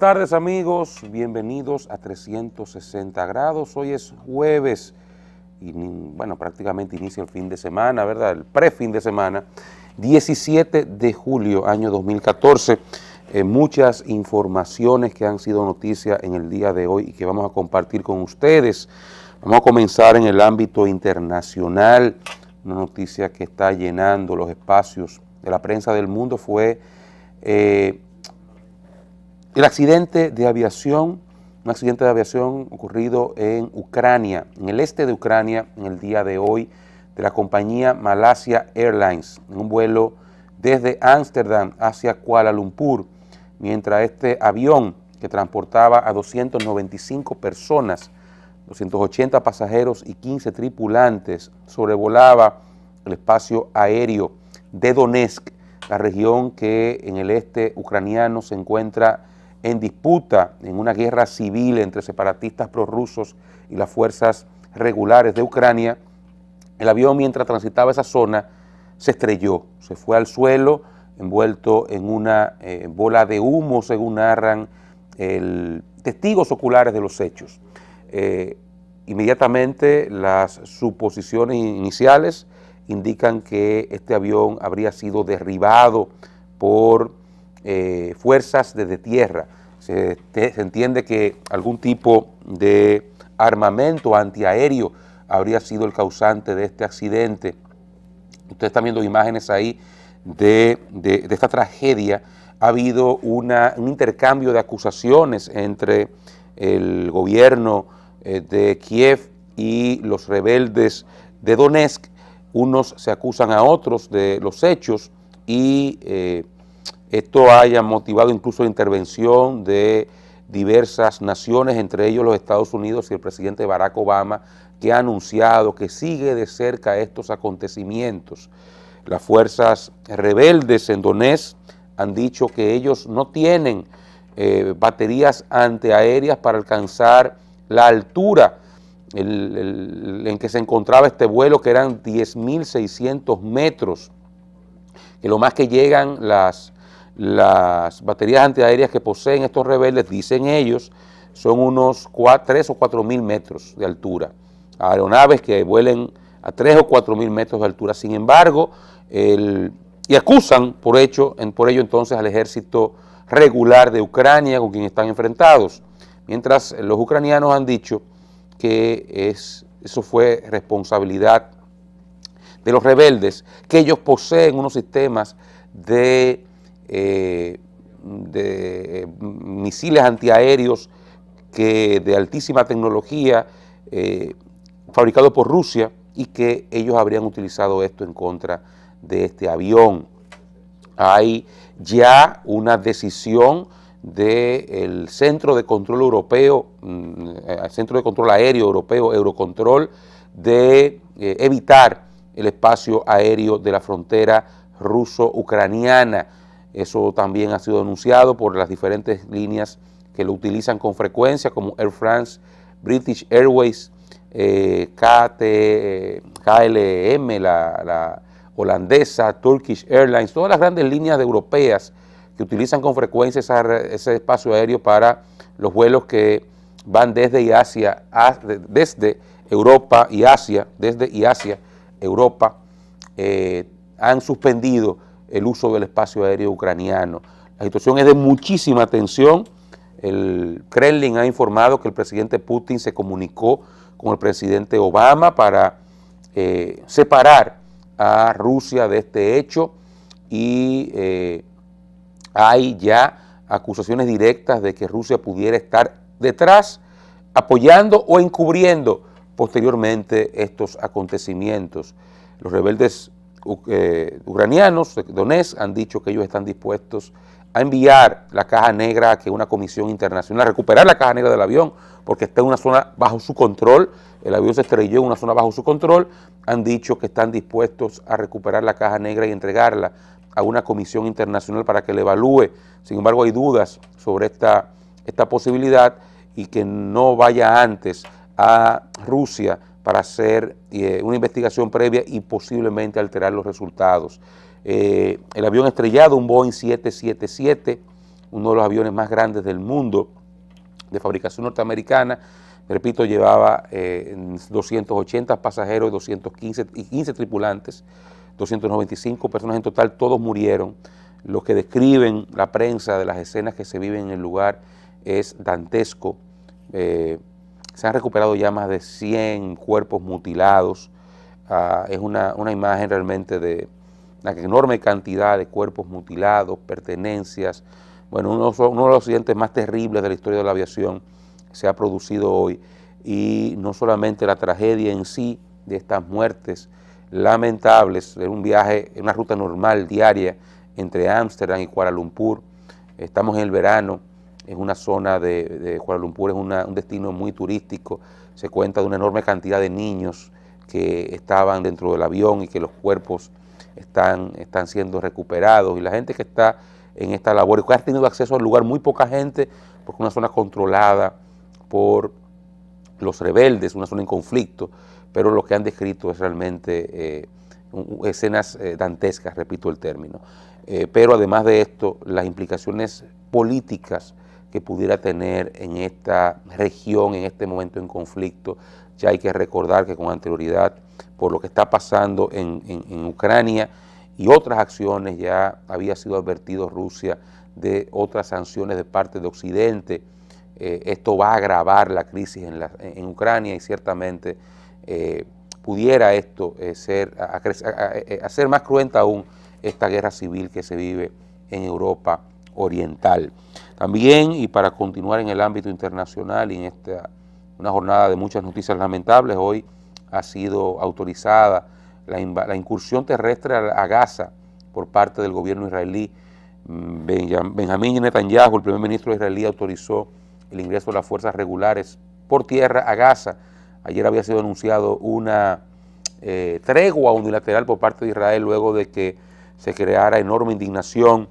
tardes amigos, bienvenidos a 360 grados. Hoy es jueves y bueno, prácticamente inicia el fin de semana, ¿verdad? El prefin de semana, 17 de julio, año 2014. Eh, muchas informaciones que han sido noticias en el día de hoy y que vamos a compartir con ustedes. Vamos a comenzar en el ámbito internacional. Una noticia que está llenando los espacios de la prensa del mundo fue eh, el accidente de aviación, un accidente de aviación ocurrido en Ucrania, en el este de Ucrania, en el día de hoy, de la compañía Malasia Airlines, en un vuelo desde Ámsterdam hacia Kuala Lumpur, mientras este avión que transportaba a 295 personas, 280 pasajeros y 15 tripulantes, sobrevolaba el espacio aéreo de Donetsk, la región que en el este ucraniano se encuentra en disputa en una guerra civil entre separatistas prorrusos y las fuerzas regulares de Ucrania, el avión mientras transitaba esa zona se estrelló, se fue al suelo envuelto en una eh, bola de humo, según narran testigos oculares de los hechos. Eh, inmediatamente las suposiciones iniciales indican que este avión habría sido derribado por eh, fuerzas desde tierra. Se, entiende que algún tipo de armamento antiaéreo habría sido el causante de este accidente. Ustedes están viendo imágenes ahí de, esta tragedia. Ha habido un intercambio de acusaciones entre el gobierno eh, de Kiev y los rebeldes de Donetsk. Unos se acusan a otros de los hechos y eh, esto haya motivado incluso la intervención de diversas naciones, entre ellos los Estados Unidos y el presidente Barack Obama, que ha anunciado que sigue de cerca estos acontecimientos. Las fuerzas rebeldes en Donetsk han dicho que ellos no tienen eh, baterías antiaéreas para alcanzar la altura en que se encontraba este vuelo, que eran 10.600 metros, que lo más que llegan las las baterías antiaéreas que poseen estos rebeldes, dicen ellos, son unos 3 o 4 mil metros de altura. Aeronaves que vuelen a 3 o 4 mil metros de altura. Sin embargo, y acusan por, hecho, en, por ello entonces al ejército regular de Ucrania con quien están enfrentados. Mientras los ucranianos han dicho que es, eso fue responsabilidad de los rebeldes, que ellos poseen unos sistemas de eh, de eh, misiles antiaéreos que, de altísima tecnología eh, fabricados por Rusia y que ellos habrían utilizado esto en contra de este avión. Hay ya una decisión del Centro de Control Europeo, mm, el Centro de Control Aéreo Europeo, Eurocontrol, de evitar el espacio aéreo de la frontera ruso-ucraniana. Eso también ha sido denunciado por las diferentes líneas que lo utilizan con frecuencia, como Air France, British Airways, eh, KT, eh, KLM, la, holandesa, Turkish Airlines, todas las grandes líneas europeas que utilizan con frecuencia ese espacio aéreo para los vuelos que van desde y desde Europa y Asia, desde Europa, eh, han suspendido el uso del espacio aéreo ucraniano. La situación es de muchísima tensión. El Kremlin ha informado que el presidente Putin se comunicó con el presidente Obama para eh, separar a Rusia de este hecho y eh, hay ya acusaciones directas de que Rusia pudiera estar detrás, apoyando o encubriendo posteriormente estos acontecimientos. Los rebeldes eh, ucranianos dones, han dicho que ellos están dispuestos a enviar la caja negra a que una comisión internacional, a recuperar la caja negra del avión, porque está en una zona bajo su control, el avión se estrelló en una zona bajo su control, han dicho que están dispuestos a recuperar la caja negra y entregarla a una comisión internacional para que la evalúe. Sin embargo, hay dudas sobre esta, esta posibilidad y que no vaya antes a Rusia para hacer eh, una investigación previa y posiblemente alterar los resultados. Eh, el avión estrellado, un Boeing 777, uno de los aviones más grandes del mundo, de fabricación norteamericana, repito, llevaba 280 eh, pasajeros y 215 15 tripulantes, 295 personas en total, todos murieron. Lo que describen la prensa de las escenas que se viven en el lugar es dantesco. Se han recuperado ya más de 100 cuerpos mutilados. Ah, es una, imagen realmente de una enorme cantidad de cuerpos mutilados, pertenencias. Bueno, uno, de los accidentes más terribles de la historia de la aviación se ha producido hoy. Y no solamente la tragedia en sí de estas muertes lamentables, de un viaje, una ruta normal diaria entre Ámsterdam y Kuala Lumpur. Estamos en el verano, es una zona de, de Kuala Lumpur, es una, un destino muy turístico, se cuenta de una enorme cantidad de niños que estaban dentro del avión y que los cuerpos están, están siendo recuperados y la gente que está en esta labor y que ha tenido acceso al lugar muy poca gente porque es una zona controlada por los rebeldes, una zona en conflicto, pero lo que han descrito es realmente eh, escenas eh, dantescas, repito el término. Eh, pero además de esto, las implicaciones políticas que pudiera tener en esta región, en este momento en conflicto. Ya hay que recordar que con anterioridad, por lo que está pasando en, Ucrania y otras acciones, ya había sido advertido Rusia de otras sanciones de parte de Occidente. Eh, esto va a agravar la crisis en, Ucrania y ciertamente eh, pudiera esto eh, ser, hacer más cruenta aún esta guerra civil que se vive en Europa Oriental. También, y para continuar en el ámbito internacional y en esta una jornada de muchas noticias lamentables, hoy ha sido autorizada la, incursión terrestre a, Gaza por parte del gobierno israelí. Mm, Benjamín Netanyahu, el primer ministro israelí, autorizó el ingreso de las fuerzas regulares por tierra a Gaza. Ayer había sido anunciado una eh, tregua unilateral por parte de Israel luego de que se creara enorme indignación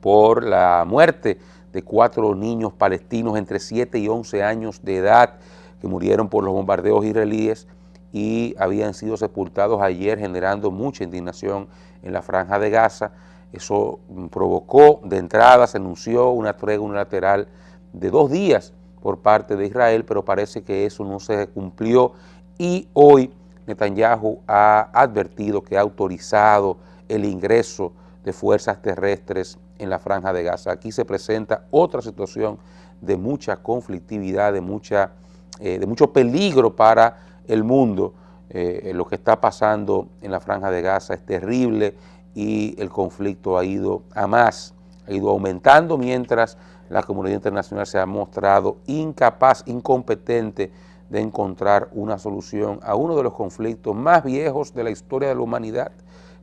por la muerte cuatro niños palestinos entre 7 y 11 años de edad que murieron por los bombardeos israelíes y habían sido sepultados ayer generando mucha indignación en la franja de Gaza. Eso provocó de entrada, se anunció una tregua unilateral de dos días por parte de Israel, pero parece que eso no se cumplió y hoy Netanyahu ha advertido que ha autorizado el ingreso de fuerzas terrestres en la franja de Gaza. Aquí se presenta otra situación de mucha conflictividad, de, mucha, eh, de mucho peligro para el mundo. Eh, lo que está pasando en la franja de Gaza es terrible y el conflicto ha ido a más, ha ido aumentando mientras la comunidad internacional se ha mostrado incapaz, incompetente de encontrar una solución a uno de los conflictos más viejos de la historia de la humanidad,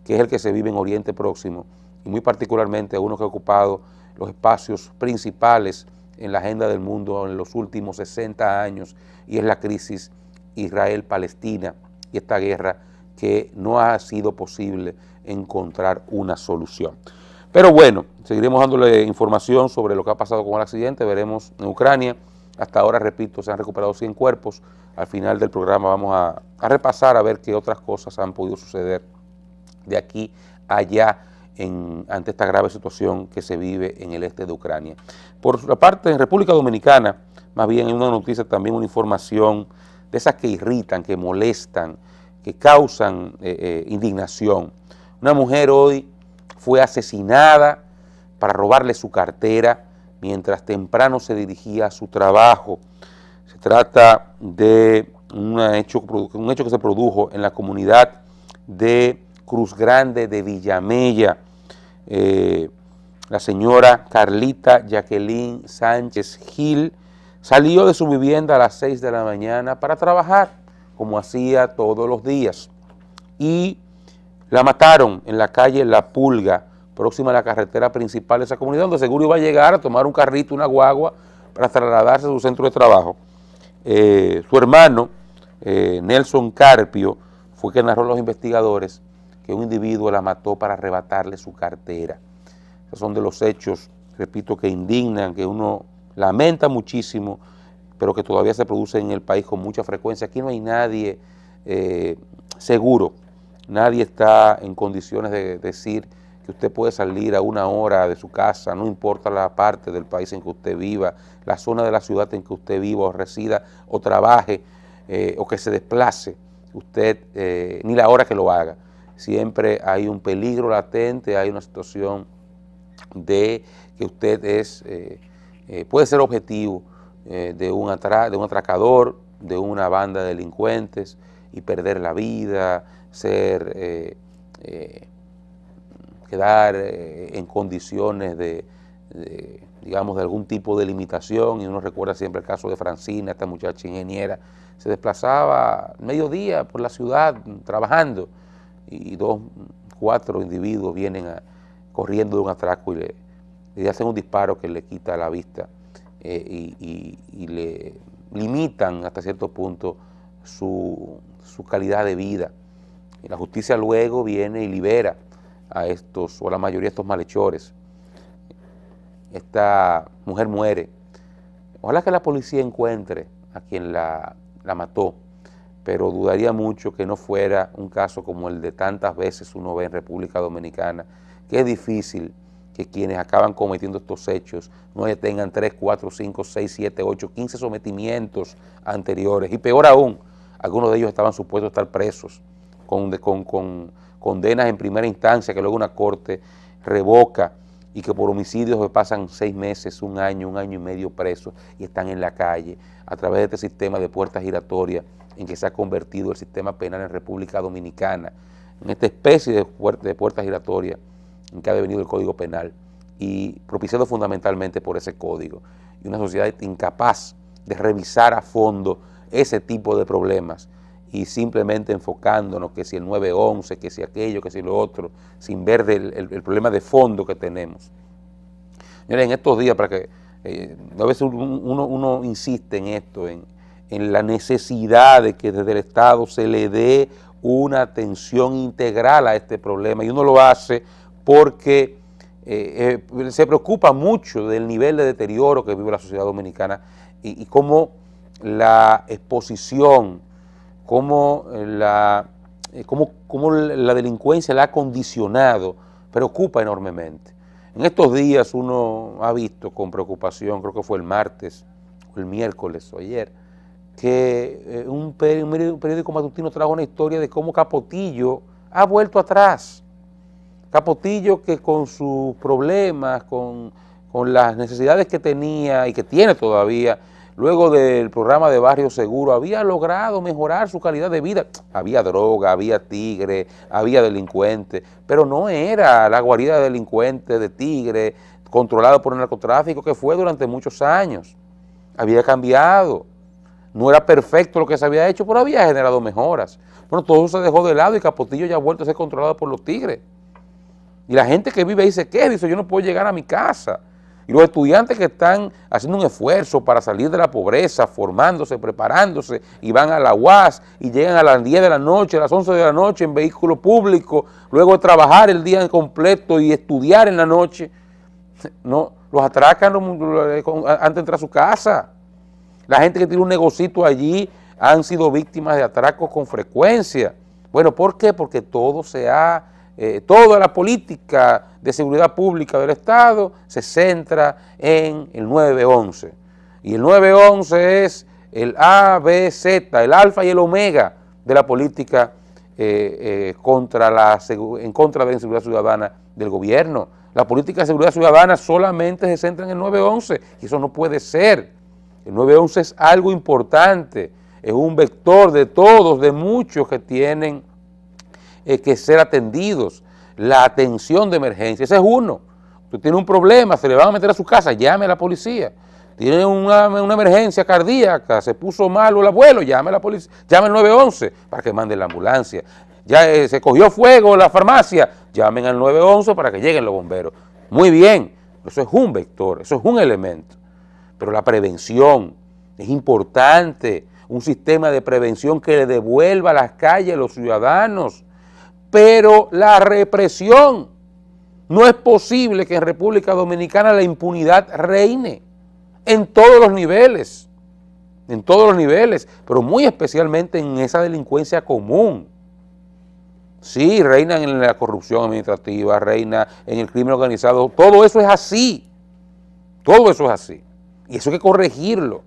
que es el que se vive en Oriente Próximo y muy particularmente a uno que ha ocupado los espacios principales en la agenda del mundo en los últimos 60 años, y es la crisis Israel-Palestina y esta guerra que no ha sido posible encontrar una solución. Pero bueno, seguiremos dándole información sobre lo que ha pasado con el accidente, veremos en Ucrania. Hasta ahora, repito, se han recuperado 100 cuerpos. Al final del programa vamos a, a repasar a ver qué otras cosas han podido suceder de aquí allá ante esta grave situación que se vive en el este de Ucrania. Por la parte, en República Dominicana, más bien hay una noticia, también una información de esas que irritan, que molestan, que causan eh, eh, indignación. Una mujer hoy fue asesinada para robarle su cartera mientras temprano se dirigía a su trabajo. Se trata de un hecho, un hecho que se produjo en la comunidad de Cruz Grande de Villamella. Eh, la señora Carlita Jacqueline Sánchez Gil salió de su vivienda a las 6 de la mañana para trabajar, como hacía todos los días. Y la mataron en la calle La Pulga, próxima a la carretera principal de esa comunidad, donde seguro iba a llegar a tomar un carrito, una guagua, para trasladarse a su centro de trabajo. Eh, su hermano, eh, Nelson Carpio, fue quien narró los investigadores que un individuo la mató para arrebatarle su cartera. Esos son de los hechos, repito, que indignan, que uno lamenta muchísimo, pero que todavía se producen en el país con mucha frecuencia. Aquí no hay nadie eh, seguro, nadie está en condiciones de decir que usted puede salir a una hora de su casa, no importa la parte del país en que usted viva, la zona de la ciudad en que usted viva o resida o trabaje eh, o que se desplace, usted eh, ni la hora que lo haga siempre hay un peligro latente, hay una situación de que usted es, eh, eh, puede ser objetivo eh, de, un atracador, de una banda de delincuentes y perder la vida, ser, quedar en condiciones de, digamos, de algún tipo de limitación. Y uno recuerda siempre el caso de Francina, esta muchacha ingeniera, se desplazaba mediodía por la ciudad trabajando y dos, cuatro individuos vienen corriendo de un atraco y le, hacen un disparo que le quita la vista eh, y, le limitan hasta cierto punto su, calidad de vida. Y la justicia luego viene y libera a estos, o a la mayoría de estos malhechores. Esta mujer muere. Ojalá que la policía encuentre a quien la mató pero dudaría mucho que no fuera un caso como el de tantas veces uno ve en República Dominicana, que es difícil que quienes acaban cometiendo estos hechos no tengan 3, 4, 5, 6, 7, 8, 15 sometimientos anteriores. Y peor aún, algunos de ellos estaban supuestos a estar presos con, con, condenas en primera instancia que luego una corte revoca y que por homicidios pasan seis meses, un año, un año y medio presos y están en la calle a través de este sistema de puertas giratorias en que se ha convertido el sistema penal en República Dominicana, en esta especie de, puerta, de giratoria en que ha devenido el Código Penal y propiciado fundamentalmente por ese código y una sociedad incapaz de revisar a fondo ese tipo de problemas y simplemente enfocándonos que si el 911, que si aquello, que si lo otro, sin ver el, problema de fondo que tenemos. Miren, en estos días, para que eh, a veces uno, uno, insiste en esto, en, en la necesidad de que desde el Estado se le dé una atención integral a este problema y uno lo hace porque eh, eh, se preocupa mucho del nivel de deterioro que vive la sociedad dominicana y, cómo la exposición, cómo eh, la, cómo la delincuencia la ha condicionado, preocupa enormemente. En estos días uno ha visto con preocupación, creo que fue el martes, o el miércoles o ayer, que eh, un, periódico matutino trajo una historia de cómo Capotillo ha vuelto atrás. Capotillo que con sus problemas, con, las necesidades que tenía y que tiene todavía, luego del programa de Barrio Seguro, había logrado mejorar su calidad de vida. Había droga, había tigre, había delincuente, pero no era la guarida delincuente de tigre, controlado por el narcotráfico que fue durante muchos años. Había cambiado. No era perfecto lo que se había hecho, pero había generado mejoras. Bueno, todo eso se dejó de lado y Capotillo ya ha vuelto a ser controlado por los tigres. Y la gente que vive ahí se queja, dice, yo no puedo llegar a mi casa. Y los estudiantes que están haciendo un esfuerzo para salir de la pobreza, formándose, preparándose, y van a la UAS y llegan a las 10 de la noche, a las 11 de la noche en vehículo público, luego trabajar el día completo y estudiar en la noche, no, los atracan eh, antes de entrar a su casa. La gente que tiene un negocito allí han sido víctimas de atracos con frecuencia. Bueno, ¿por qué? Porque todo se ha, eh, toda la política de seguridad pública del Estado se centra en el 911. Y el 911 es el A, B, Z, el alfa y el omega de la política eh, eh, contra la, en contra de la inseguridad ciudadana del gobierno. La política de seguridad ciudadana solamente se centra en el 911 y eso no puede ser. El 911 es algo importante, es un vector de todos, de muchos que tienen eh, que ser atendidos. La atención de emergencia, ese es uno. Usted tiene un problema, se le van a meter a su casa, llame a la policía. Tiene una, emergencia cardíaca, se puso malo el abuelo, llame a la policía, llame al 911 para que mande la ambulancia. Ya eh, se cogió fuego la farmacia, llamen al 911 para que lleguen los bomberos. Muy bien, eso es un vector, eso es un elemento. Pero la prevención es importante, un sistema de prevención que le devuelva a las calles a los ciudadanos. Pero la represión, no es posible que en República Dominicana la impunidad reine en todos los niveles, en todos los niveles, pero muy especialmente en esa delincuencia común. Sí, reina en la corrupción administrativa, reina en el crimen organizado, todo eso es así, todo eso es así. Y eso hay que corregirlo.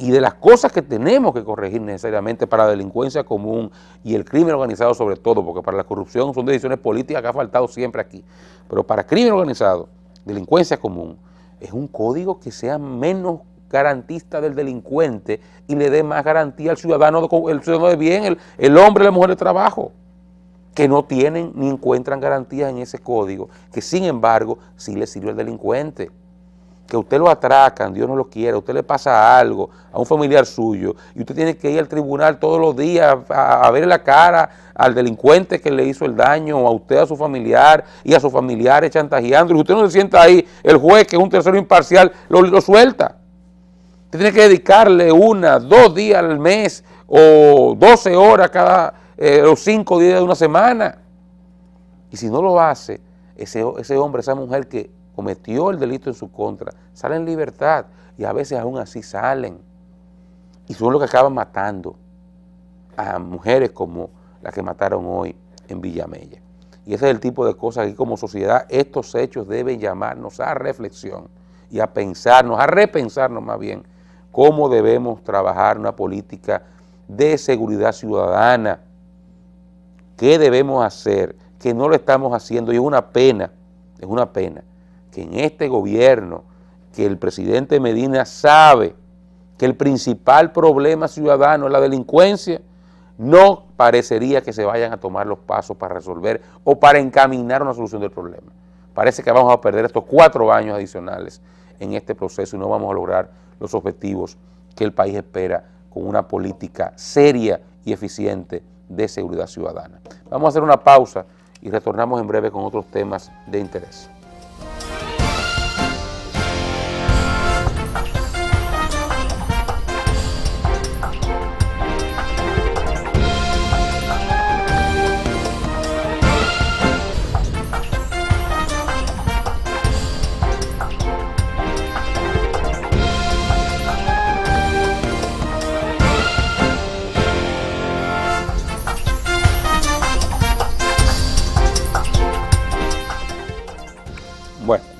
Y de las cosas que tenemos que corregir necesariamente para la delincuencia común y el crimen organizado sobre todo, porque para la corrupción son decisiones políticas que ha faltado siempre aquí. Pero para crimen organizado, delincuencia común, es un código que sea menos garantista del delincuente y le dé más garantía al ciudadano, el de bien, el, el hombre, la mujer de trabajo, que no tienen ni encuentran garantías en ese código, que sin embargo sí le sirve al delincuente que usted lo atracan, Dios no lo quiere usted le pasa algo a un familiar suyo y usted tiene que ir al tribunal todos los días a, ver la cara al delincuente que le hizo el daño, a usted, a su familiar y a sus familiares chantajeando. Y usted no se sienta ahí, el juez, que es un tercero imparcial, lo, lo suelta. Usted tiene que dedicarle una, dos días al mes o doce horas cada, eh, cinco días de una semana. Y si no lo hace, ese, ese hombre, esa mujer que cometió el delito en su contra, salen en libertad y a veces aún así salen. Y son los que acaban matando a mujeres como las que mataron hoy en Villamella. Y ese es el tipo de cosas que como sociedad estos hechos deben llamarnos a reflexión y a pensarnos, a repensarnos más bien, cómo debemos trabajar una política de seguridad ciudadana. ¿Qué debemos hacer? Que no lo estamos haciendo y es una pena, es una pena en este gobierno, que el presidente Medina sabe que el principal problema ciudadano es la delincuencia, no parecería que se vayan a tomar los pasos para resolver o para encaminar una solución del problema. Parece que vamos a perder estos cuatro años adicionales en este proceso y no vamos a lograr los objetivos que el país espera con una política seria y eficiente de seguridad ciudadana. Vamos a hacer una pausa y retornamos en breve con otros temas de interés.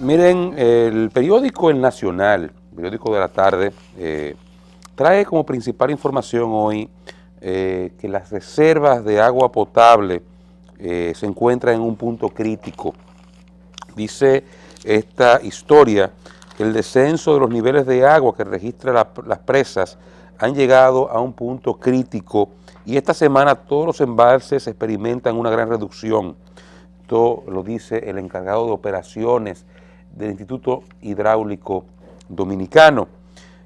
Miren, el periódico El Nacional, periódico de la tarde, eh, trae como principal información hoy eh, que las reservas de agua potable eh, se encuentran en un punto crítico. Dice esta historia que el descenso de los niveles de agua que registran las presas han llegado a un punto crítico y esta semana todos los embalses experimentan una gran reducción. Esto lo dice el encargado de operaciones del Instituto Hidráulico Dominicano.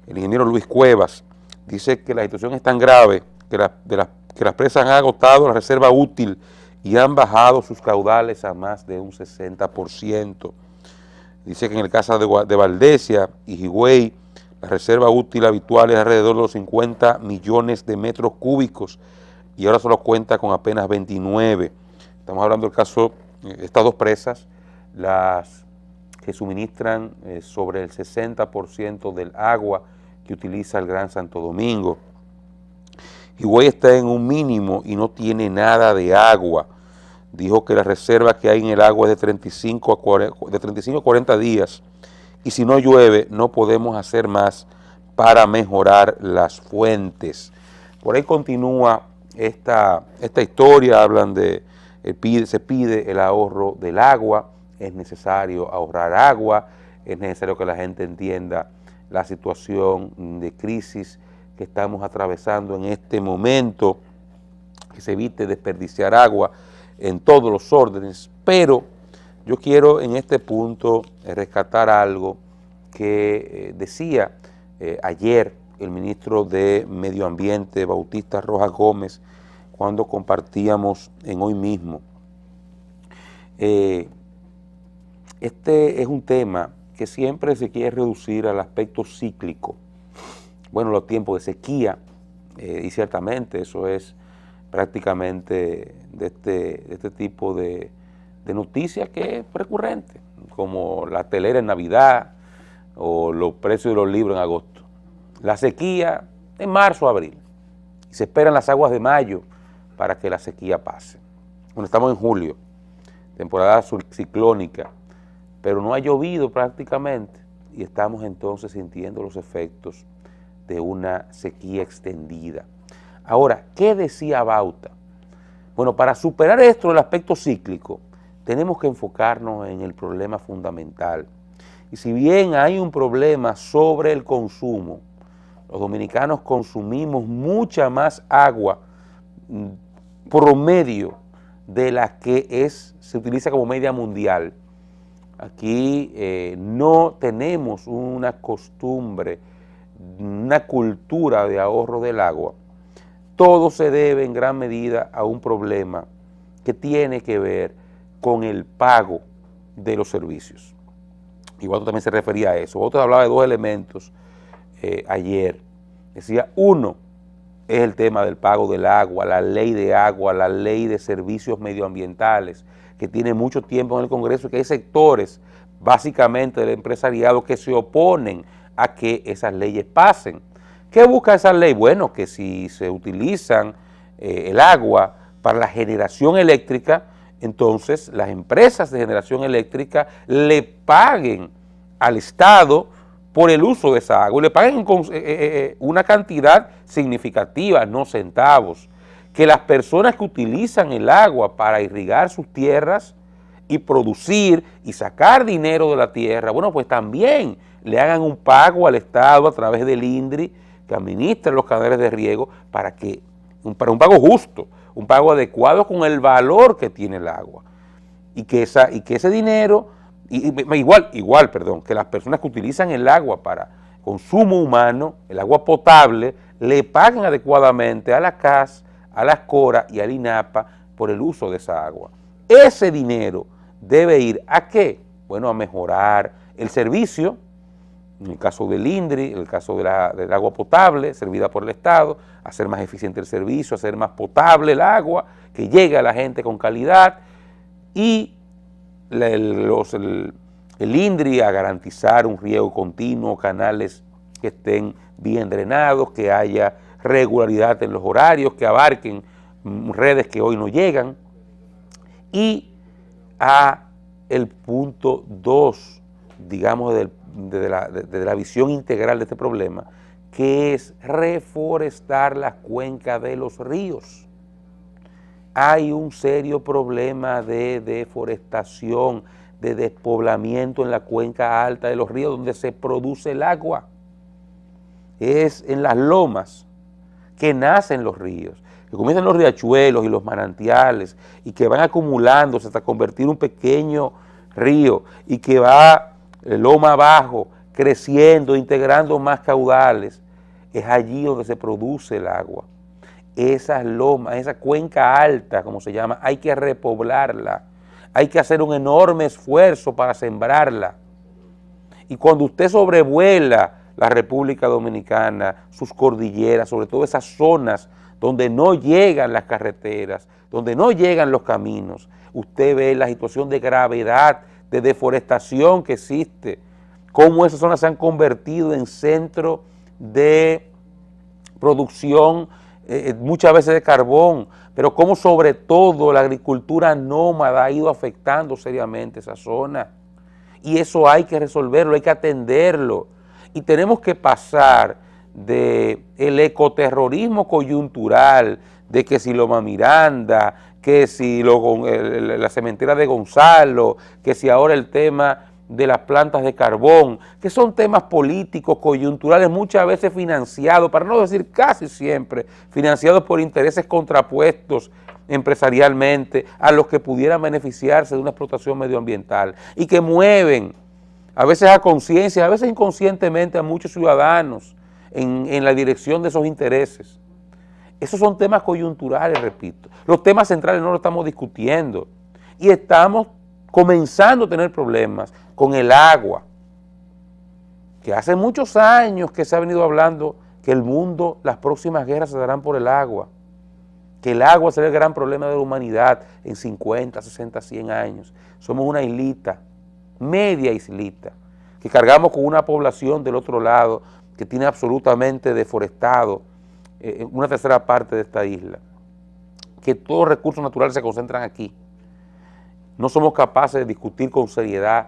El ingeniero Luis Cuevas dice que la situación es tan grave que, que las presas han agotado la reserva útil y han bajado sus caudales a más de un 60%. Dice que en el caso de, Valdesia y Higüey, la reserva útil habitual es alrededor de los 50 millones de metros cúbicos y ahora solo cuenta con apenas 29. Estamos hablando del caso, eh, estas dos presas, las que suministran eh, sobre el 60% del agua que utiliza el Gran Santo Domingo. Higüey está en un mínimo y no tiene nada de agua. Dijo que la reserva que hay en el agua es de 35 a 40, de 35 a 40 días y si no llueve no podemos hacer más para mejorar las fuentes. Por ahí continúa esta, esta historia, hablan de, eh, se pide el ahorro del agua, es necesario ahorrar agua, es necesario que la gente entienda la situación de crisis que estamos atravesando en este momento, que se evite desperdiciar agua en todos los órdenes, pero yo quiero en este punto rescatar algo que eh, decía eh, ayer el ministro de Medio Ambiente, Bautista Rojas Gómez, cuando compartíamos en hoy mismo. Eh, este es un tema que siempre se quiere reducir al aspecto cíclico. Bueno, los tiempos de sequía, eh, y ciertamente eso es prácticamente de este, este tipo de, noticias que es recurrente, como la telera en Navidad o los precios de los libros en agosto. La sequía en marzo, abril. Y se esperan las aguas de mayo para que la sequía pase. Bueno, estamos en julio, temporada ciclónica pero no ha llovido prácticamente y estamos entonces sintiendo los efectos de una sequía extendida. Ahora, ¿qué decía Bauta? Bueno, para superar esto, el aspecto cíclico, tenemos que enfocarnos en el problema fundamental. Y si bien hay un problema sobre el consumo, los dominicanos consumimos mucha más agua mm, promedio de la que es, se utiliza como media mundial. Aquí eh, no tenemos una costumbre, una cultura de ahorro del agua. Todo se debe en gran medida a un problema que tiene que ver con el pago de los servicios. Igual también se refería a eso. Otro hablaba de dos elementos eh, ayer. Decía, uno es el tema del pago del agua, la ley de agua, la ley de servicios medioambientales, que tiene mucho tiempo en el Congreso y que hay sectores básicamente del empresariado que se oponen a que esas leyes pasen. ¿Qué busca esa ley? Bueno, que si se utilizan eh, el agua para la generación eléctrica, entonces las empresas de generación eléctrica le paguen al Estado por el uso de esa agua, le paguen eh, eh, una cantidad significativa, no centavos, que las personas que utilizan el agua para irrigar sus tierras y producir y sacar dinero de la tierra, bueno, pues también le hagan un pago al Estado a través del INDRI que administra los canales de riego para que, para un pago justo, un pago adecuado con el valor que tiene el agua. Y que, esa, y que ese dinero, igual, igual, perdón, que las personas que utilizan el agua para consumo humano, el agua potable, le paguen adecuadamente a la CAS, a las Cora y al INAPA por el uso de esa agua. Ese dinero debe ir a qué? Bueno, a mejorar el servicio, en el caso del INDRI, en el caso del agua potable servida por el Estado, hacer más eficiente el servicio, hacer más potable el agua, que llegue a la gente con calidad y los, el INDRI a garantizar un riego continuo, canales que estén bien drenados, que haya regularidad en los horarios, que abarquen redes que hoy no llegan. Y a el punto 2, digamos, de la, la visión integral de este problema, que es reforestar las cuencas de los ríos. Hay un serio problema de deforestación, de despoblamiento en la cuenca alta de los ríos donde se produce el agua. Es en las lomas que nacen los ríos, que comienzan los riachuelos y los manantiales y que van acumulándose hasta convertir un pequeño río y que va eh, loma abajo creciendo, e integrando más caudales. Es allí donde se produce el agua. Esas lomas, esa cuenca alta, como se llama, hay que repoblarla. Hay que hacer un enorme esfuerzo para sembrarla. Y cuando usted sobrevuela la República Dominicana, sus cordilleras, sobre todo esas zonas donde no llegan las carreteras, donde no llegan los caminos. Usted ve la situación de gravedad, de deforestación que existe, cómo esas zonas se han convertido en centro de producción, eh, eh, muchas veces de carbón, pero cómo sobre todo la agricultura nómada ha ido afectando seriamente esa zona. Y eso hay que resolverlo, hay que atenderlo y tenemos que pasar del el ecoterrorismo coyuntural, de que si Loma Miranda, que si lo, la cementera de Gonzalo, que si ahora el tema de las plantas de carbón, que son temas políticos, coyunturales, muchas veces financiados, para no decir casi siempre, financiados por intereses contrapuestos empresarialmente a los que pudieran beneficiarse de una explotación medioambiental y que mueven a veces a conciencia, a veces inconscientemente a muchos ciudadanos en, la dirección de esos intereses. Esos son temas coyunturales, repito. Los temas centrales no los estamos discutiendo. Y estamos comenzando a tener problemas con el agua, que hace muchos años que se ha venido hablando que el mundo, las próximas guerras se darán por el agua, que el agua será el gran problema de la humanidad en 50, 60, 100 años. Somos una islita media islita, que cargamos con una población del otro lado que tiene absolutamente deforestado eh, eh, una tercera parte de esta isla, que todos los recursos naturales se concentran aquí. No somos capaces de discutir con seriedad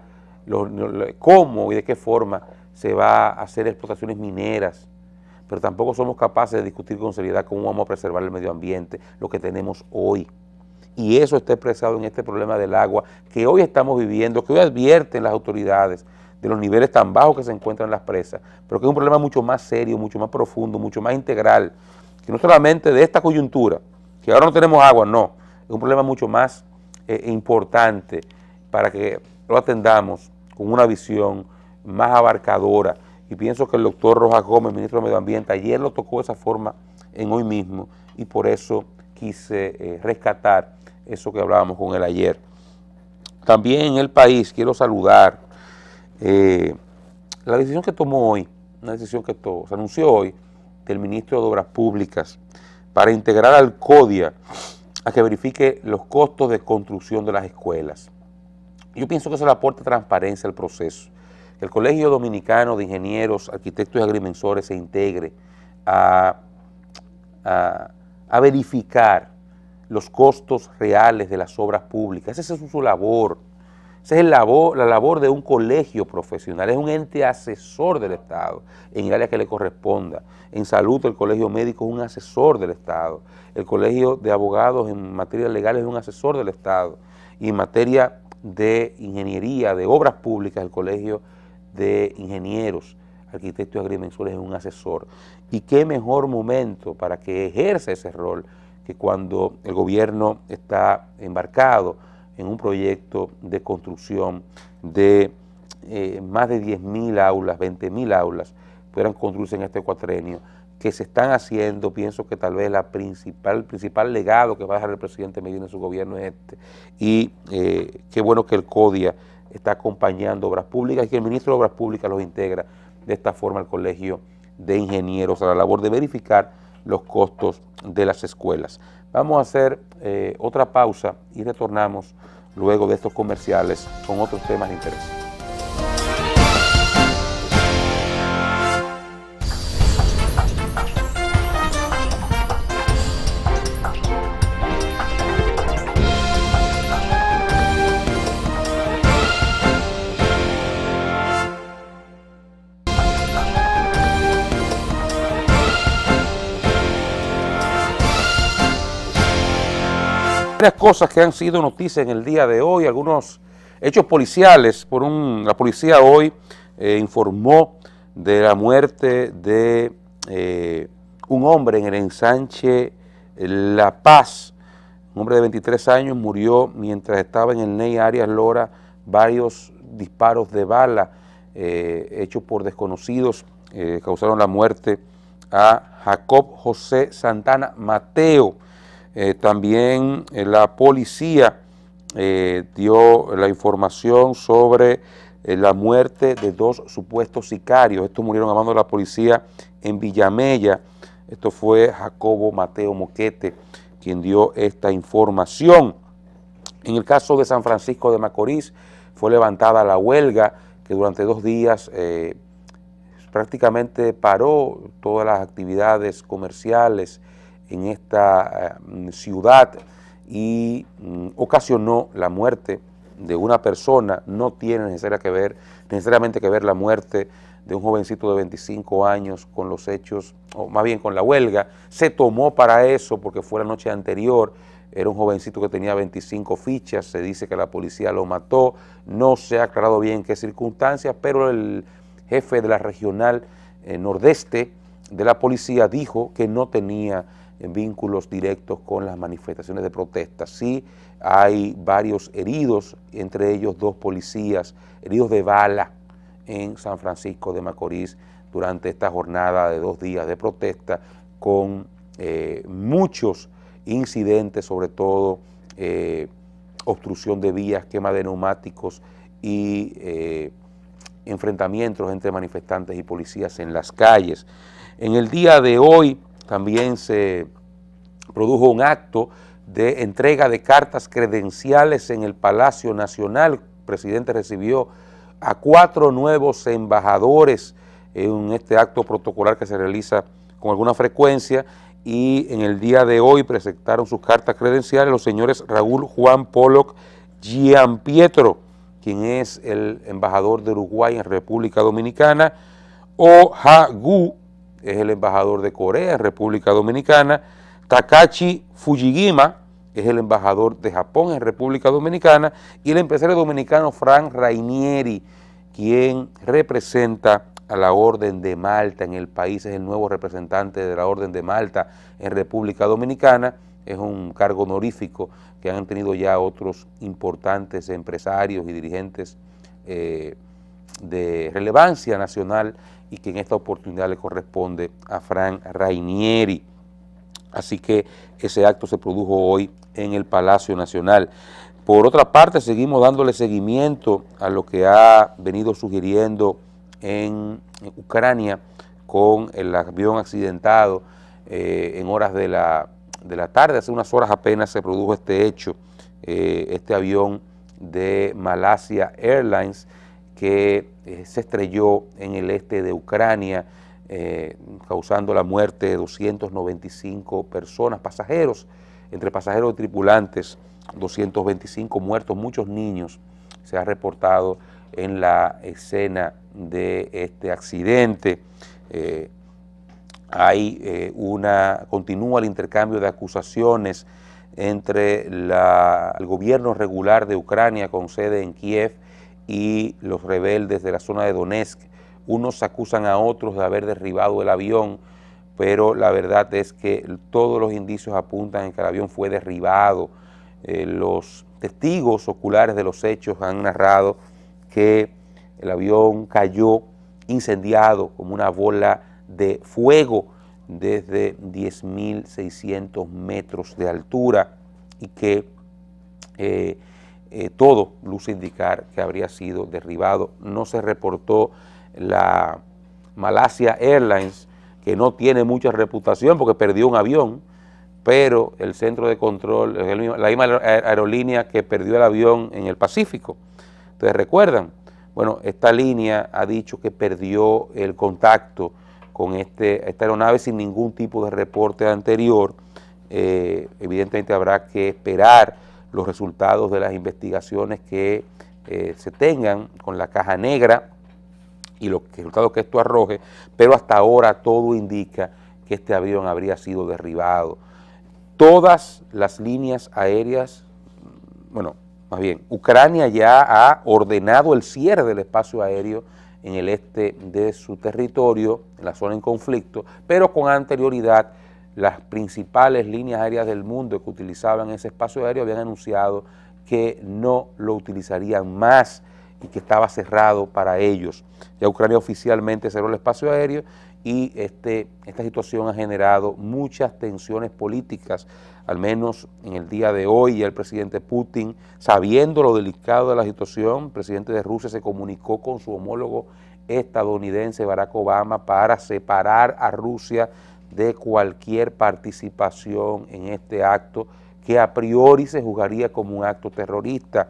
cómo y de qué forma se va a hacer explotaciones mineras, pero tampoco somos capaces de discutir con seriedad cómo vamos a preservar el medio ambiente, lo que tenemos hoy. Y eso está expresado en este problema del agua que hoy estamos viviendo, que hoy advierten las autoridades de los niveles tan bajos que se encuentran las presas, pero que es un problema mucho más serio, mucho más profundo, mucho más integral, que no solamente de esta coyuntura, que ahora no tenemos agua, no, es un problema mucho más eh, e importante para que lo atendamos con una visión más abarcadora. Y pienso que el doctor Rojas Gómez, ministro de Medio Ambiente, ayer lo tocó de esa forma en hoy mismo y por eso quise eh, rescatar eso que hablábamos con él ayer. También en el país quiero saludar eh, la decisión que tomó hoy, una decisión que se anunció hoy del ministro de Obras Públicas para integrar al CODIA a que verifique los costos de construcción de las escuelas. Yo pienso que eso le aporta transparencia al proceso. Que el Colegio Dominicano de Ingenieros, Arquitectos y Agrimensores se integre a verificar los costos reales de las obras públicas. Esa es su labor. Esa es la labor de un colegio profesional, es un ente asesor del Estado en el área que le corresponda. En salud el colegio médico es un asesor del Estado, el colegio de abogados en materia legal es un asesor del Estado y en materia de ingeniería, de obras públicas, el colegio de ingenieros, arquitectos y agrimensores es un asesor. ¿Y qué mejor momento para que ejerza ese rol? que cuando el gobierno está embarcado en un proyecto de construcción de eh, más de 10.000 aulas, 20.000 aulas, puedan construirse en este cuatrenio, que se están haciendo, pienso que tal vez la principal, el principal legado que va a dejar el presidente Medina en su gobierno es este. Y eh, qué bueno que el CODIA está acompañando obras públicas y que el ministro de Obras Públicas los integra de esta forma al Colegio de Ingenieros a la labor de verificar los costos de las escuelas. Vamos a hacer eh, otra pausa y retornamos luego de estos comerciales con otros temas de interés. cosas que han sido noticias en el día de hoy, algunos hechos policiales. Por la policía hoy eh, informó de la muerte de eh, un hombre en el ensanche La Paz. Un hombre de 23 años murió mientras estaba en el Ney Arias Lora varios disparos de bala eh, hechos por desconocidos causaron la muerte a Jacob José Santana Mateo eh, también eh, la policía eh, dio la información sobre la muerte de dos supuestos sicarios. Estos murieron a mano de la policía en Villamella. Esto fue Jacobo Mateo Moquete quien dio esta información. En el caso de San Francisco de Macorís fue levantada la huelga que durante dos días prácticamente paró todas las actividades comerciales, en esta eh, ciudad y mm, ocasionó la muerte de una persona no tiene necesaria que ver, necesariamente que ver la muerte de un jovencito de 25 años con los hechos, o más bien con la huelga. Se tomó para eso porque fue la noche anterior, era un jovencito que tenía 25 fichas, se dice que la policía lo mató, no se ha aclarado bien qué circunstancias, pero el jefe de la regional eh, nordeste de la policía dijo que no tenía en vínculos directos con las manifestaciones de protesta. Sí hay varios heridos, entre ellos dos policías, heridos de bala en San Francisco de Macorís durante esta jornada de dos días de protesta con eh, muchos incidentes, sobre todo eh, obstrucción de vías, quema de neumáticos y eh, enfrentamientos entre manifestantes y policías en las calles. En el día de hoy también se produjo un acto de entrega de cartas credenciales en el Palacio Nacional. El presidente recibió a cuatro nuevos embajadores en este acto protocolar que se realiza con alguna frecuencia y en el día de hoy presentaron sus cartas credenciales los señores Raúl Juan Pollock Pietro, quien es el embajador de Uruguay en República Dominicana, o Gu es el embajador de Corea, en República Dominicana. Takachi Fujigima es el embajador de Japón en República Dominicana. Y el empresario dominicano Frank Rainieri, quien representa a la Orden de Malta en el país, es el nuevo representante de la Orden de Malta en República Dominicana, es un cargo honorífico que han tenido ya otros importantes empresarios y dirigentes eh, de relevancia nacional y que en esta oportunidad le corresponde a Frank Rainieri. Así que ese acto se produjo hoy en el Palacio Nacional. Por otra parte, seguimos dándole seguimiento a lo que ha venido sugiriendo en Ucrania con el avión accidentado eh, en horas de la, tarde. Hace unas horas apenas se produjo este hecho, eh, este avión de Malasia Airlines que eh, se estrelló en el este de Ucrania, eh, causando la muerte de 295 personas, pasajeros, entre pasajeros y tripulantes, 225 muertos, muchos niños se ha reportado en la escena de este accidente. Eh, hay una continúa el intercambio de acusaciones entre el gobierno regular de Ucrania con sede en Kiev y los rebeldes de la zona de Donetsk. Unos acusan a otros de haber derribado el avión, pero la verdad es que todos los indicios apuntan en que el avión fue derribado. Eh, los testigos oculares de los hechos han narrado que el avión cayó incendiado como una bola de fuego desde 10.600 metros de altura y que eh, eh, todo luce indicar que habría sido derribado. No se reportó la Malasia Airlines, que no tiene mucha reputación porque perdió un avión, pero el centro de control, la misma aerolínea que perdió el avión en el Pacífico. Entonces, recuerdan, bueno, esta línea ha dicho que perdió el contacto con este, esta aeronave sin ningún tipo de reporte anterior. Eh, evidentemente habrá que esperar los resultados de las investigaciones que eh, se tengan con la caja negra y los resultados que esto arroje, pero hasta ahora todo indica que este avión habría sido derribado. Todas las líneas aéreas, bueno, más bien, Ucrania ya ha ordenado el cierre del espacio aéreo en el este de su territorio, en la zona en conflicto, pero con anterioridad las principales líneas aéreas del mundo que utilizaban ese espacio aéreo habían anunciado que no lo utilizarían más y que estaba cerrado para ellos. Ya Ucrania oficialmente cerró el espacio aéreo y este, esta situación ha generado muchas tensiones políticas, al menos en el día de hoy el presidente Putin, sabiendo lo delicado de la situación, el presidente de Rusia se comunicó con su homólogo estadounidense Barack Obama para separar a Rusia de cualquier participación en este acto que a priori se juzgaría como un acto terrorista.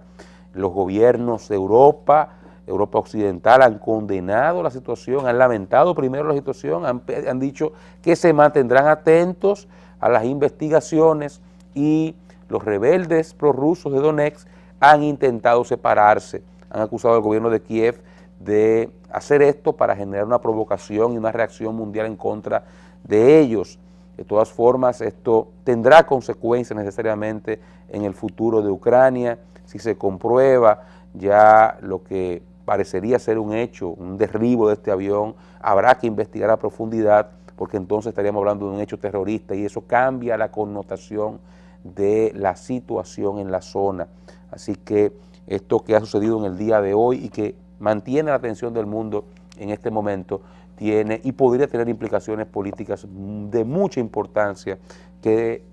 Los gobiernos de Europa, Europa Occidental, han condenado la situación, han lamentado primero la situación, han, dicho que se mantendrán atentos a las investigaciones y los rebeldes prorrusos de Donetsk han intentado separarse, han acusado al gobierno de Kiev de hacer esto para generar una provocación y una reacción mundial en contra de ellos. De todas formas, esto tendrá consecuencias necesariamente en el futuro de Ucrania, si se comprueba ya lo que parecería ser un hecho, un derribo de este avión, habrá que investigar a profundidad porque entonces estaríamos hablando de un hecho terrorista y eso cambia la connotación de la situación en la zona. Así que esto que ha sucedido en el día de hoy y que mantiene la atención del mundo en este momento tiene y podría tener implicaciones políticas de mucha importancia que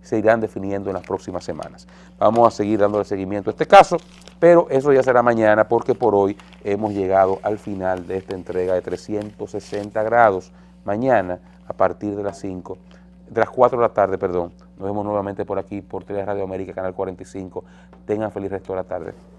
se irán definiendo en las próximas semanas. Vamos a seguir dándole seguimiento a este caso, pero eso ya será mañana porque por hoy hemos llegado al final de esta entrega de 360 grados. Mañana, a partir de las 5, de las 4 de la tarde, perdón, nos vemos nuevamente por aquí, por Tele Radio América, Canal 45. Tengan feliz resto de la tarde.